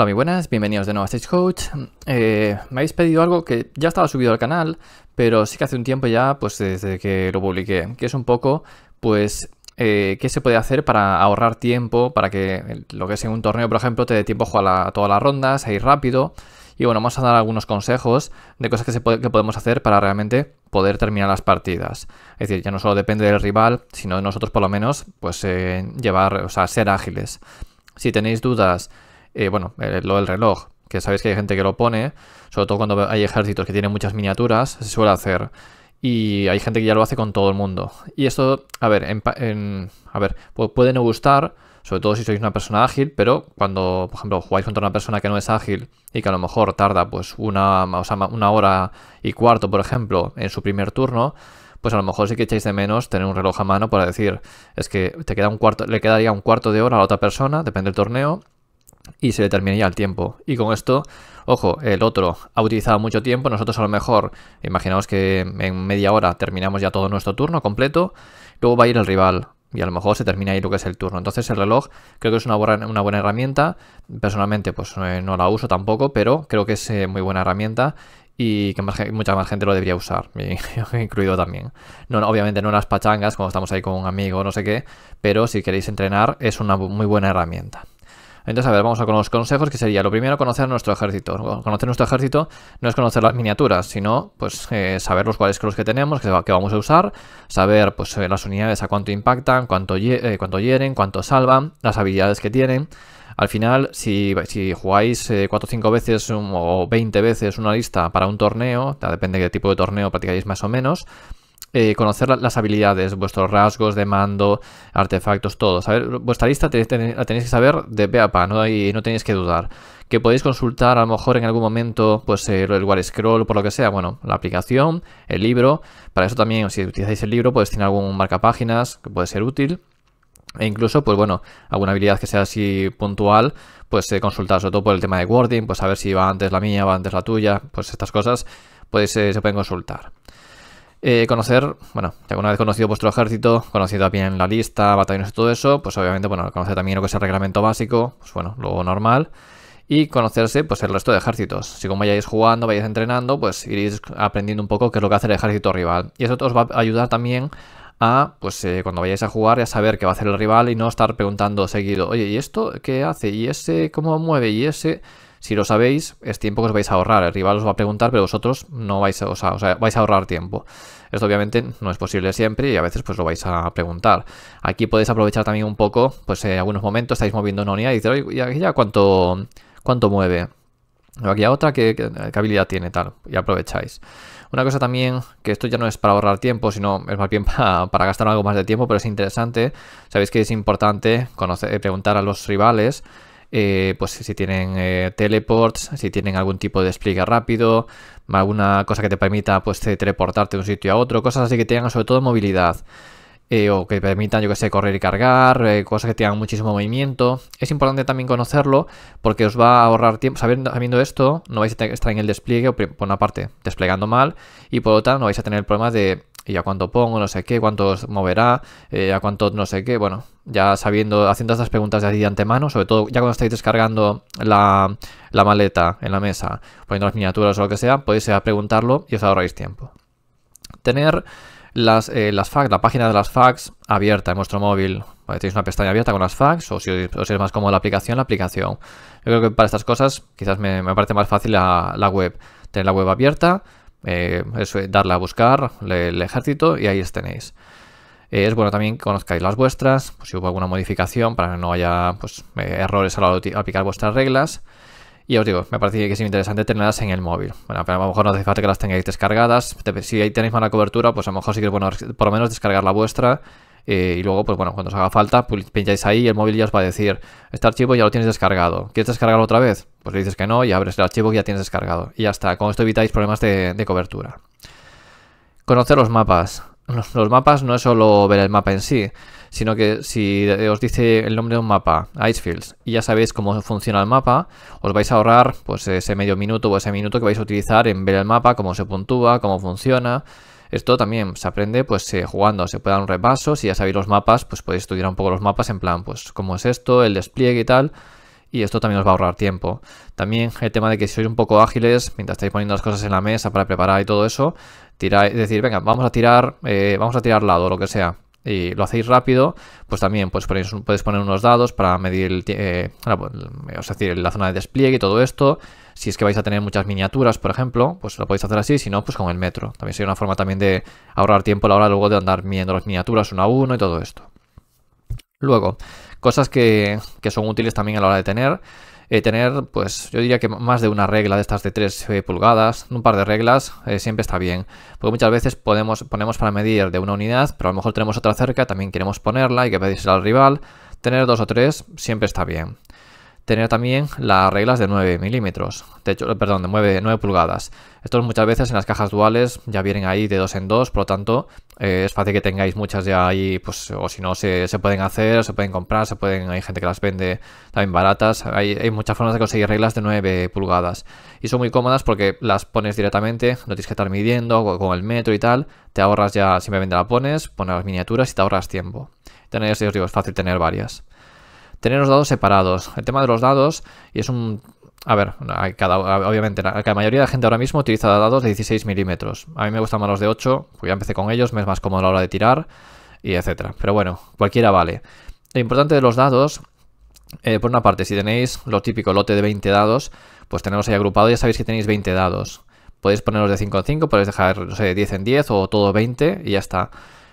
Hola, muy buenas, bienvenidos de nuevo a coach eh, me habéis pedido algo que ya estaba subido al canal, pero sí que hace un tiempo ya, pues desde que lo publiqué, que es un poco, pues, eh, qué se puede hacer para ahorrar tiempo, para que lo que es un torneo, por ejemplo, te dé tiempo a jugar a todas las rondas, a ir rápido. Y bueno, vamos a dar algunos consejos de cosas que, se podemos hacer para realmente poder terminar las partidas. Es decir, ya no solo depende del rival, sino de nosotros por lo menos, pues eh, llevar, o sea, ser ágiles. Si tenéis dudas eh, bueno, eh, lo del reloj, que sabéis que hay gente que lo pone, sobre todo cuando hay ejércitos que tienen muchas miniaturas, se suele hacer. Y hay gente que ya lo hace con todo el mundo. Y esto, a ver, a ver puede no gustar, sobre todo si sois una persona ágil, pero cuando, por ejemplo, jugáis contra una persona que no es ágil y que a lo mejor tarda pues una, o una hora y cuarto, por ejemplo, en su primer turno, pues a lo mejor sí que echáis de menos tener un reloj a mano para decir, es que te queda un cuarto, le quedaría un cuarto de hora a la otra persona, depende del torneo, y se ya el tiempo. Y con esto, ojo, el otro ha utilizado mucho tiempo, nosotros a lo mejor, imaginaos que en media hora terminamos ya todo nuestro turno completo, luego va a ir el rival y a lo mejor se termina ahí lo que es el turno. Entonces el reloj creo que es una buena, una buena herramienta, personalmente pues eh, no la uso tampoco, pero creo que es eh, muy buena herramienta y que mucha más gente lo debería usar, incluido también. No, obviamente no en las pachangas, cuando estamos ahí con un amigo, no sé qué, pero si queréis entrenar es una muy buena herramienta. Entonces, a ver, vamos a con los consejos, que sería lo primero, conocer nuestro ejército. Conocer nuestro ejército no es conocer las miniaturas, sino pues eh, saber los cuales que tenemos, que, que, vamos a usar, saber pues eh, las unidades a cuánto impactan, cuánto, eh, cuánto hieren, cuánto salvan, las habilidades que tienen. Al final, si, jugáis 4 o 5 veces um, o 20 veces una lista para un torneo, depende de qué tipo de torneo practicáis más o menos, eh, conocer las habilidades, vuestros rasgos de mando, artefactos, todo. Saber, vuestra lista la tenéis que saber de pe a ¿no? Y no tenéis que dudar. Que podéis consultar a lo mejor en algún momento, pues el, eh, el War Scroll, por lo que sea, bueno, la aplicación, el libro. Para eso también, si utilizáis el libro, podéis pues, tener algún marcapáginas que puede ser útil. E incluso, pues bueno, alguna habilidad que sea así puntual, pues eh, consultar, sobre todo por el tema de wording, pues a ver si va antes la mía, va antes la tuya, pues estas cosas pues, se pueden consultar. Eh, conocer, bueno, ya una vez conocido vuestro ejército, conocido bien la lista, batallones y todo eso, pues obviamente, bueno, conocer también lo que es el reglamento básico, pues bueno, lo normal, y conocerse pues el resto de ejércitos. Si como vayáis jugando, vayáis entrenando, pues iréis aprendiendo un poco qué es lo que hace el ejército rival. Y eso os va a ayudar también a, pues eh, cuando vayáis a jugar, a saber qué va a hacer el rival y no estar preguntando seguido, oye, ¿y esto qué hace? ¿Y ese cómo mueve? ¿Y ese...? Si lo sabéis, es tiempo que os vais a ahorrar. El rival os va a preguntar, pero vosotros no vais a, o sea, vais a ahorrar tiempo. Esto obviamente no es posible siempre y a veces pues lo vais a preguntar. Aquí podéis aprovechar también un poco, pues en eh, algunos momentos estáis moviendo una unidad y dices, oye, aquella cuánto, cuánto mueve? Aquí a otra, ¿qué, habilidad tiene? Tal, y aprovecháis. Una cosa también, que esto ya no es para ahorrar tiempo, sino es más bien para, gastar algo más de tiempo, pero es interesante. Sabéis que es importante conocer, eh, preguntar a los rivales eh, pues si tienen eh, teleports, si tienen algún tipo de despliegue rápido, alguna cosa que te permita pues teleportarte de un sitio a otro, cosas así que tengan sobre todo movilidad. Eh, o que permitan, yo que sé, correr y cargar, cosas que tengan muchísimo movimiento. Es importante también conocerlo porque os va a ahorrar tiempo. Sabiendo, sabiendo esto, no vais a estar en el despliegue, por una parte, desplegando mal, y por otra, no vais a tener el problema de y a cuánto pongo, no sé qué, cuántos moverá, eh, a cuánto no sé qué, bueno, ya sabiendo, haciendo estas preguntas de antemano, sobre todo ya cuando estáis descargando la, maleta en la mesa, poniendo las miniaturas o lo que sea, podéis ir eh, a preguntarlo y os ahorráis tiempo. Tener eh, las, fax, la página de las fax abierta en vuestro móvil. tenéis una pestaña abierta con las fax o si es más cómodo la aplicación, la aplicación. Yo creo que para estas cosas quizás me, parece más fácil la web. Tener la web abierta, eh, es darle a buscar el ejército y ahí tenéis. Eh, es bueno también que conozcáis las vuestras, pues, si hubo alguna modificación para que no haya pues, eh, errores al aplicar vuestras reglas. Y os digo, me parece que es interesante tenerlas en el móvil. Bueno, pero a lo mejor no hace falta que las tengáis descargadas. Si ahí tenéis mala cobertura, pues a lo mejor sí que es bueno por lo menos descargar la vuestra eh, y luego, pues bueno, cuando os haga falta, pues pincháis ahí y el móvil ya os va a decir, este archivo ya lo tienes descargado. ¿Quieres descargarlo otra vez? Pues le dices que no y abres el archivo que ya tienes descargado. Y ya está, con esto evitáis problemas de, cobertura. Conocer los mapas. Los mapas no es solo ver el mapa en sí, sino que si os dice el nombre de un mapa, Icefields, y ya sabéis cómo funciona el mapa, os vais a ahorrar pues ese medio minuto o ese minuto que vais a utilizar en ver el mapa, cómo se puntúa, cómo funciona, esto también se aprende pues eh, jugando, se puede dar un repaso, si ya sabéis los mapas, pues podéis estudiar un poco los mapas en plan, pues cómo es esto, el despliegue y tal, y esto también os va a ahorrar tiempo. También el tema de que si sois un poco ágiles, mientras estáis poniendo las cosas en la mesa para preparar y todo eso, tiráis, decir, venga, vamos a tirar, eh, vamos a tirar lado, lo que sea y lo hacéis rápido, pues también pues, podéis poner unos dados para medir el, eh, la, decir, la zona de despliegue y todo esto. Si es que vais a tener muchas miniaturas, por ejemplo, pues lo podéis hacer así, si no, pues con el metro. También sería una forma también de ahorrar tiempo a la hora luego de andar midiendo las miniaturas uno a uno y todo esto. Luego, cosas que, que son útiles también a la hora de tener eh, tener, pues yo diría que más de una regla de estas de 3 eh, pulgadas, un par de reglas, eh, siempre está bien. Porque muchas veces podemos, ponemos para medir de una unidad, pero a lo mejor tenemos otra cerca, también queremos ponerla y que pedirse al rival. Tener dos o tres siempre está bien tener también las reglas de 9 milímetros, eh, perdón, de 9, pulgadas. Estos muchas veces en las cajas duales ya vienen ahí de dos en dos, por lo tanto eh, es fácil que tengáis muchas ya ahí, pues, o si no, se, pueden hacer, se pueden comprar, se pueden, hay gente que las vende también baratas, hay, muchas formas de conseguir reglas de 9 pulgadas. Y son muy cómodas porque las pones directamente, no tienes que estar midiendo con el metro y tal, te ahorras ya, simplemente la pones, pones las miniaturas y te ahorras tiempo. Tenéis, os digo, es fácil tener varias tener los dados separados. El tema de los dados, y es un a ver, obviamente, la, mayoría de la gente ahora mismo utiliza dados de 16 milímetros. A mí me gustan más los de 8, porque ya empecé con ellos, me es más cómodo a la hora de tirar, y etcétera. Pero bueno, cualquiera vale. Lo importante de los dados, eh, por una parte, si tenéis lo típico lote de 20 dados, pues tenemos ahí agrupado, ya sabéis que tenéis 20 dados. Podéis ponerlos de 5 en 5, podéis dejar, no sé, 10 en 10 o todo 20 y ya está.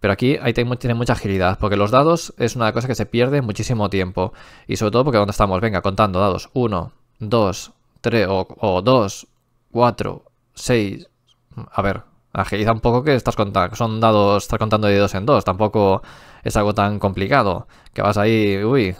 Pero aquí ahí tiene mucha agilidad, porque los dados es una cosa que se pierde muchísimo tiempo. Y sobre todo porque cuando estamos, venga, contando dados, 1, 2, 3, o 2, 4, 6, a ver, agiliza un poco que estás contando, son dados, estás contando de dos en dos, tampoco es algo tan complicado, que vas ahí, uy,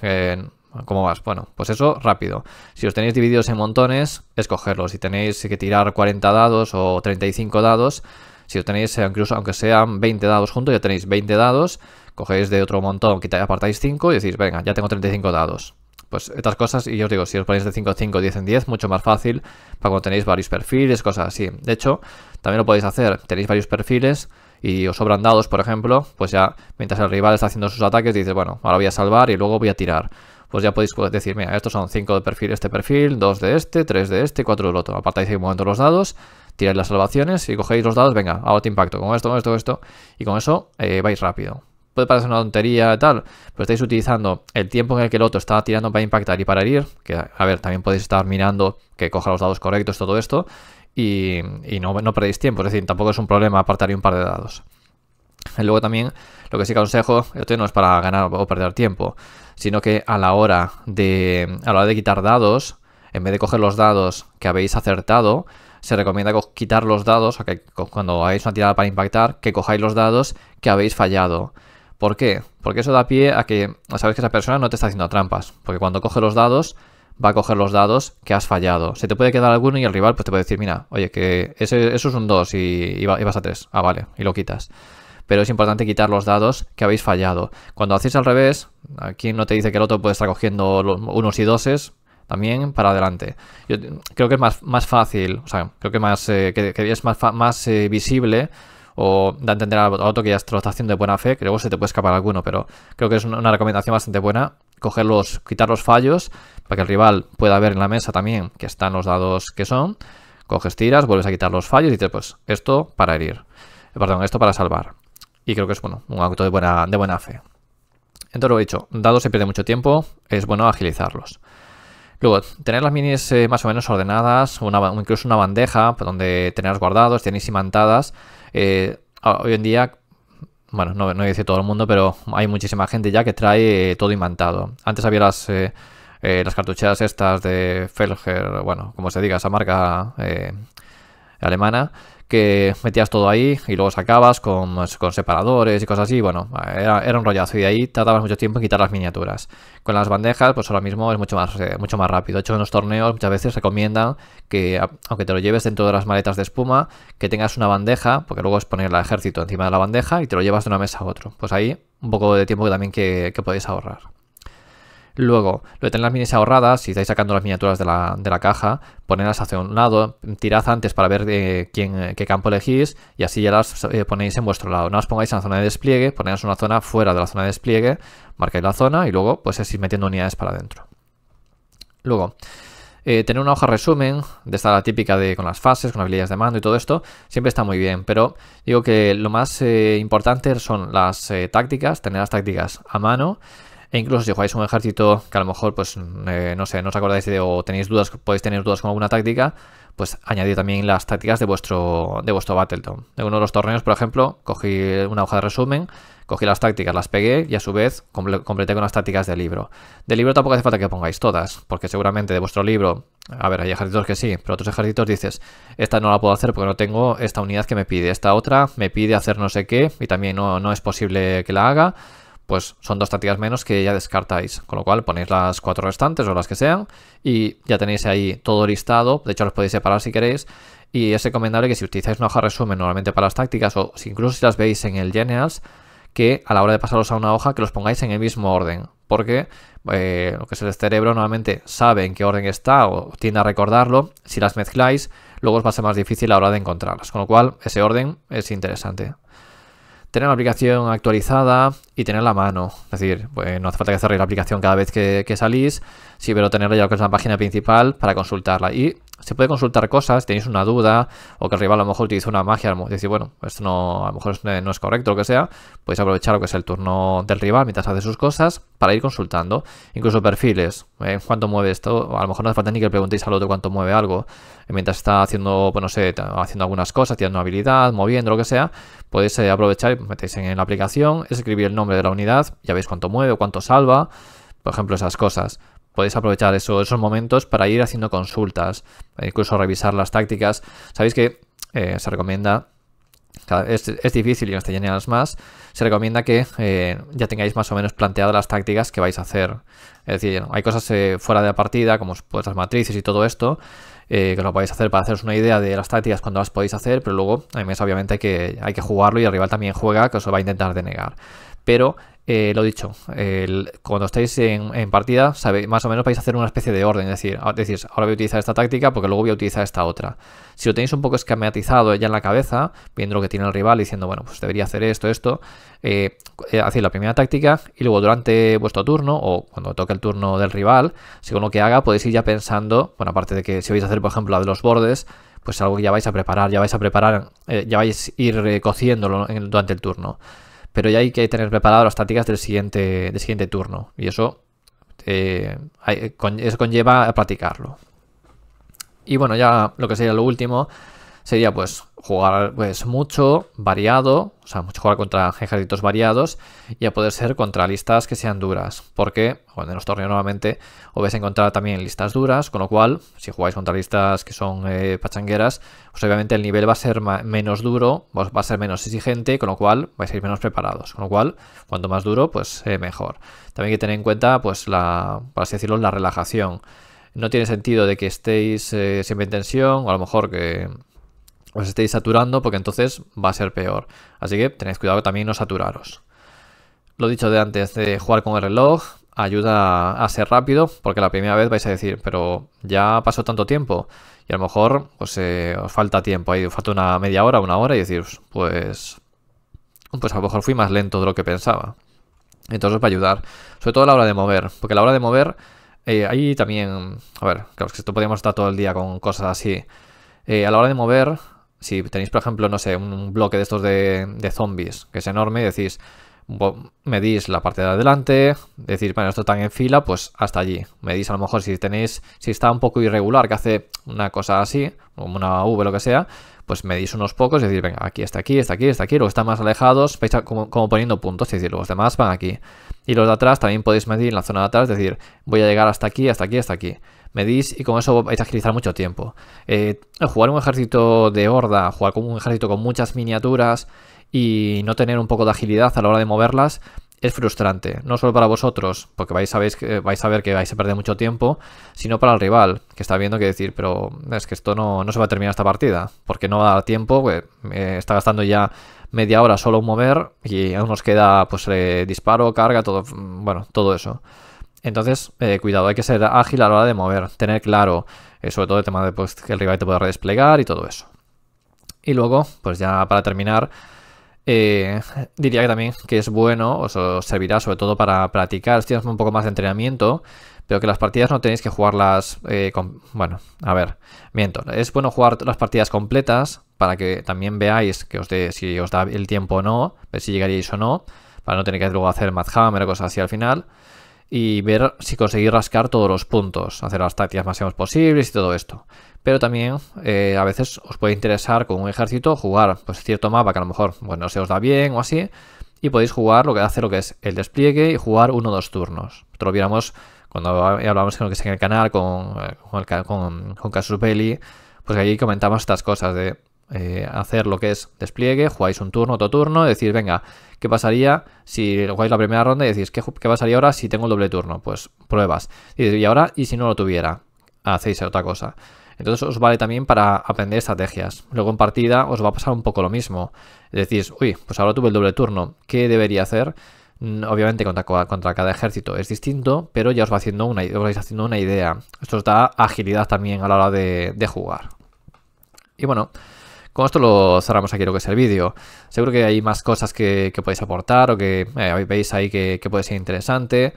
¿Cómo vas? Bueno, pues eso rápido. Si os tenéis divididos en montones, escogerlos. Si tenéis que tirar 40 dados o 35 dados, si os tenéis, eh, incluso aunque sean 20 dados juntos, ya tenéis 20 dados, cogéis de otro montón, apartáis 5 y decís, venga, ya tengo 35 dados. Pues estas cosas, y yo os digo, si os ponéis de 5 en 5, 10 en 10, mucho más fácil para cuando tenéis varios perfiles, cosas así. De hecho, también lo podéis hacer, tenéis varios perfiles y os sobran dados, por ejemplo, pues ya mientras el rival está haciendo sus ataques, dices, bueno, ahora voy a salvar y luego voy a tirar. Pues ya podéis pues, decir, mira, estos son 5 de perfil, este perfil, 2 de este, 3 de este, 4 del otro. Apartáis ahí un momento los dados tiráis las salvaciones y cogéis los dados, venga, hago otro este impacto con esto, con esto, con esto, y con eso eh, vais rápido. Puede parecer una tontería y tal, pero estáis utilizando el tiempo en el que el otro está tirando para impactar y para herir, que a ver, también podéis estar mirando que coja los dados correctos, todo esto, y, no, no perdéis tiempo, es decir, tampoco es un problema apartar un par de dados. luego también, lo que sí que aconsejo, esto no es para ganar o perder tiempo, sino que a la hora de, a la hora de quitar dados, en vez de coger los dados que habéis acertado, se recomienda quitar los dados, o que cuando hagáis una tirada para impactar, que cojáis los dados que habéis fallado. ¿Por qué? Porque eso da pie a que sabes que esa persona no te está haciendo trampas, porque cuando coge los dados va a coger los dados que has fallado. Se te puede quedar alguno y el rival pues te puede decir, mira, oye, que eso es un 2 y, y, vas a 3. Ah, vale, y lo quitas. Pero es importante quitar los dados que habéis fallado. Cuando hacéis al revés, aquí no te dice que el otro puede estar cogiendo unos y doses, también para adelante. Yo creo que es más, fácil, o sea, creo que, más, eh, es más, más eh, visible o da a entender al otro que ya te lo está haciendo de buena fe, que se te puede escapar alguno, pero creo que es una recomendación bastante buena cogerlos, quitar los fallos para que el rival pueda ver en la mesa también que están los dados que son. Coges tiras, vuelves a quitar los fallos y dices, pues esto para herir. Eh, perdón, esto para salvar. Y creo que es bueno, un auto de buena, de buena fe. Entonces lo he dicho, dado se pierde mucho tiempo, es bueno agilizarlos. Luego, tener las minis eh, más o menos ordenadas, una, incluso una bandeja donde tenerlas guardados, tenéis imantadas. Eh, hoy en día, bueno, no, no dice todo el mundo, pero hay muchísima gente ya que trae eh, todo imantado. Antes había las, las cartucheras estas de Felger, bueno, como se diga, esa marca alemana, que metías todo ahí y luego sacabas con, separadores y cosas así. Bueno, era, un rollazo y de ahí tardabas mucho tiempo en quitar las miniaturas. Con las bandejas, pues ahora mismo es mucho más, eh, mucho más rápido. De hecho, en los torneos muchas veces recomiendan que, aunque te lo lleves dentro de las maletas de espuma, que tengas una bandeja, porque luego es poner el ejército encima de la bandeja y te lo llevas de una mesa a otro. Pues ahí un poco de tiempo que también que, que podéis ahorrar. Luego, lo de tener las minis ahorradas, si estáis sacando las miniaturas de la, caja, ponedlas hacia un lado, tirad antes para ver eh, quién, eh, qué campo elegís y así ya las eh, ponéis en vuestro lado. No las pongáis en la zona de despliegue, ponéis una zona fuera de la zona de despliegue, marcáis la zona y luego pues es ir metiendo unidades para adentro. Luego, tener una hoja resumen, de esta típica de con las fases, con habilidades de mando y todo esto, siempre está muy bien, pero digo que lo más importante son las tácticas, tener las tácticas a mano, e incluso si jugáis un ejército que a lo mejor, pues, mm, eh, no sé, no os acordáis de, o tenéis dudas, podéis tener dudas con alguna táctica, pues añadid también las tácticas de vuestro, de vuestro battleton. En uno de los torneos, por ejemplo, cogí una hoja de resumen, cogí las tácticas, las pegué y a su vez completé con las tácticas del libro. Del libro tampoco hace falta que pongáis todas, porque seguramente de vuestro libro, a ver, hay ejércitos que sí, pero otros ejércitos dices, esta no la puedo hacer porque no tengo esta unidad que me pide, esta otra me pide hacer no sé qué y también no, no es posible que la haga pues son dos tácticas menos que ya descartáis. Con lo cual ponéis las cuatro restantes o las que sean y ya tenéis ahí todo listado. De hecho, los podéis separar si queréis. Y es recomendable que si utilizáis una hoja resumen normalmente para las tácticas o incluso si las veis en el Genials, que a la hora de pasarlos a una hoja que los pongáis en el mismo orden. Porque eh, lo que es el cerebro normalmente sabe en qué orden está o tiende a recordarlo. Si las mezcláis, luego os va a ser más difícil a la hora de encontrarlas. Con lo cual, ese orden es interesante tener la aplicación actualizada y tenerla a mano. Es decir, pues, no hace falta que cerréis la aplicación cada vez que, salís, sí, pero tenerla ya que es la página principal para consultarla. Y se puede consultar cosas, tenéis una duda, o que el rival a lo mejor utiliza una magia, decir, bueno, esto no, a lo mejor no es correcto, lo que sea, podéis aprovechar lo que es el turno del rival mientras hace sus cosas para ir consultando. Incluso perfiles, ¿eh? cuánto mueve esto, a lo mejor no hace falta ni que preguntéis al otro cuánto mueve algo, mientras está haciendo, pues no sé, haciendo algunas cosas, tirando una habilidad, moviendo, lo que sea, podéis eh, aprovechar aprovechar, metéis en la aplicación, escribir el nombre de la unidad, ya veis cuánto mueve, cuánto salva, por ejemplo, esas cosas podéis aprovechar esos momentos para ir haciendo consultas, eh, incluso revisar las tácticas. Sabéis que eh, se recomienda es, difícil y no en las más, se recomienda que eh, ya tengáis más o menos planteadas las tácticas que vais a hacer. Es decir, hay cosas fuera de la partida, como pues, las matrices y todo esto, que lo podéis hacer para haceros una idea de las tácticas cuando las podéis hacer, pero luego, además, obviamente, hay que, hay que jugarlo y el rival también juega, que os lo va a intentar denegar. Pero eh, lo dicho, cuando estáis en, partida, sabe, más o menos vais a hacer una especie de orden, es decir, ahora voy a utilizar esta táctica porque luego voy a utilizar esta otra. Si lo tenéis un poco esquematizado ya en la cabeza, viendo lo que tiene el rival, diciendo, bueno, pues debería hacer esto, esto, eh, eh, hacéis la primera táctica y luego durante vuestro turno o cuando toque el turno del rival, según lo que haga, podéis ir ya pensando, bueno, aparte de que si vais a hacer, por ejemplo, la de los bordes, pues algo que ya vais a preparar, ya vais a preparar, ya vais a ir cociéndolo durante el turno pero ya hay que tener preparadas las tácticas del siguiente, del siguiente turno. Y eso, eh, eso conlleva a practicarlo. Y bueno, ya lo que sería lo último sería pues jugar pues mucho, variado, o sea, mucho jugar contra ejércitos variados y a poder ser contra listas que sean duras, porque cuando en los torneos normalmente os vais a encontrar también listas duras, con lo cual si jugáis contra listas que son eh, pachangueras, pues obviamente el nivel va a ser menos duro, va a ser menos exigente, con lo cual vais a ir menos preparados, con lo cual cuanto más duro, pues eh, mejor. También hay que tener en cuenta pues la, por así decirlo, la relajación no tiene sentido de que estéis eh, siempre en tensión, o a lo mejor que os estéis saturando porque entonces va a ser peor. Así que tenéis cuidado también no saturaros. Lo dicho de antes de eh, jugar con el reloj ayuda a ser rápido porque la primera vez vais a decir, pero ya pasó tanto tiempo y a lo mejor pues, eh, os falta tiempo, ahí os falta una media hora, una hora y decir, pues, pues a lo mejor fui más lento de lo que pensaba. Entonces os va a ayudar, sobre todo a la hora de mover, porque a la hora de mover eh, ahí también, a ver, claro, es que esto podríamos estar todo el día con cosas así. a la hora de mover si tenéis, por ejemplo, no sé, un bloque de estos de, zombies, que es enorme, decís, medís la parte de adelante, decís, bueno, esto está en fila, pues hasta allí. Medís a lo mejor si tenéis, si está un poco irregular, que hace una cosa así, como una V, lo que sea, pues medís unos pocos y decís, venga, aquí está aquí, está aquí, está aquí, luego están más alejados, vais como, poniendo puntos, es decir, los demás van aquí. Y los de atrás también podéis medir en la zona de atrás, es decir, voy a llegar hasta aquí, hasta aquí, hasta aquí medís y con eso vais a agilizar mucho tiempo. Eh, jugar un ejército de horda, jugar con un ejército con muchas miniaturas y no tener un poco de agilidad a la hora de moverlas es frustrante, no solo para vosotros, porque vais a, ver, vais a ver que vais a perder mucho tiempo, sino para el rival, que está viendo que decir, pero es que esto no, no se va a terminar esta partida, porque no va a dar tiempo, pues, eh, está gastando ya media hora solo mover y aún nos queda pues eh, disparo, carga, todo, mm, bueno, todo eso. Entonces, eh, cuidado, hay que ser ágil a la hora de mover, tener claro, eh, sobre todo el tema de pues, que el rival te pueda redesplegar y todo eso. Y luego, pues ya para terminar, eh, diría que también que es bueno, os, servirá sobre todo para practicar, si tienes un poco más de entrenamiento, pero que las partidas no tenéis que jugarlas con... Bueno, a ver, miento. Es bueno jugar las partidas completas para que también veáis que os si os da el tiempo o no, ver si llegaríais o no, para no tener que luego hacer Mad Hammer o cosas así al final y ver si conseguís rascar todos los puntos, hacer las tácticas máximas posibles y todo esto. Pero también eh, a veces os puede interesar con un ejército jugar pues cierto mapa que a lo mejor bueno, no se os da bien o así, y podéis jugar lo que hace lo que es el despliegue y jugar uno o dos turnos. lo viéramos cuando hablábamos que en el canal, con, eh, con, con, Casus Belli, pues ahí comentamos estas cosas de eh, hacer lo que es despliegue, jugáis un turno, otro turno, decir, venga, ¿qué pasaría si jugáis la primera ronda y decís, ¿qué, pasaría ahora si tengo el doble turno? Pues pruebas. Y, ahora, ¿y si no lo tuviera? Hacéis otra cosa. Entonces os vale también para aprender estrategias. Luego en partida os va a pasar un poco lo mismo. Decís, uy, pues ahora tuve el doble turno, ¿qué debería hacer? Mm, obviamente contra, contra cada ejército es distinto, pero ya os, va haciendo una, os vais haciendo una idea. Esto os da agilidad también a la hora de, de jugar. Y bueno, con esto lo cerramos aquí lo que es el vídeo. Seguro que hay más cosas que, podéis aportar o que eh, veis ahí que, puede ser interesante.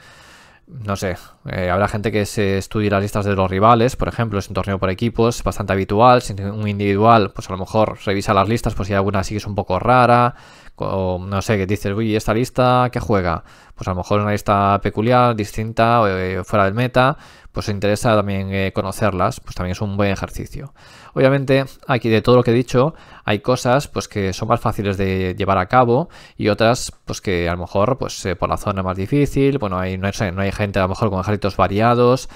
No sé, eh, habrá gente que se estudie las listas de los rivales, por ejemplo, es un torneo por equipos, bastante habitual. Si un individual, pues a lo mejor revisa las listas, pues si alguna sí que es un poco rara, o no sé, que dices, uy, ¿esta lista qué juega? Pues a lo mejor es una lista peculiar, distinta, eh, fuera del meta, pues interesa también eh, conocerlas, pues también es un buen ejercicio. Obviamente, aquí de todo lo que he dicho, hay cosas pues que son más fáciles de llevar a cabo y otras pues que a lo mejor pues eh, por la zona más difícil, bueno, hay, no, hay, gente a lo mejor con ejércitos variados,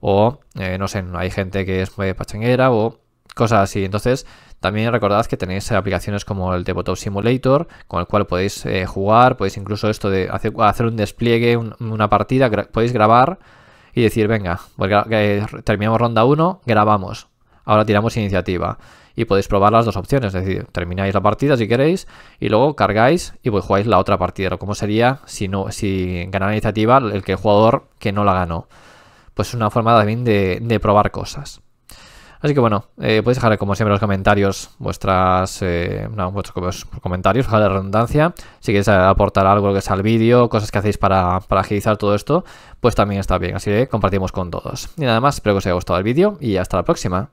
o no sé, hay gente que es muy pachanguera o cosas así. Entonces, también recordad que tenéis aplicaciones como el Botox Simulator, con el cual podéis eh, jugar, podéis incluso esto de hacer, un despliegue, una partida, podéis grabar y decir, venga, pues eh, terminamos ronda 1, grabamos, ahora tiramos iniciativa. Y podéis probar las dos opciones, es decir, termináis la partida si queréis y luego cargáis y pues jugáis la otra partida. ¿Cómo sería si, no, si ganara iniciativa el que el jugador que no la ganó? Pues es una forma también de probar cosas. Así que bueno, eh, podéis dejar como siempre los comentarios vuestras, eh, vuestros comentarios, ojalá de redundancia. Si queréis aportar algo que sea al vídeo, cosas que hacéis para, para, agilizar todo esto, pues también está bien. Así que compartimos con todos. Y nada más, espero que os haya gustado el vídeo y hasta la próxima.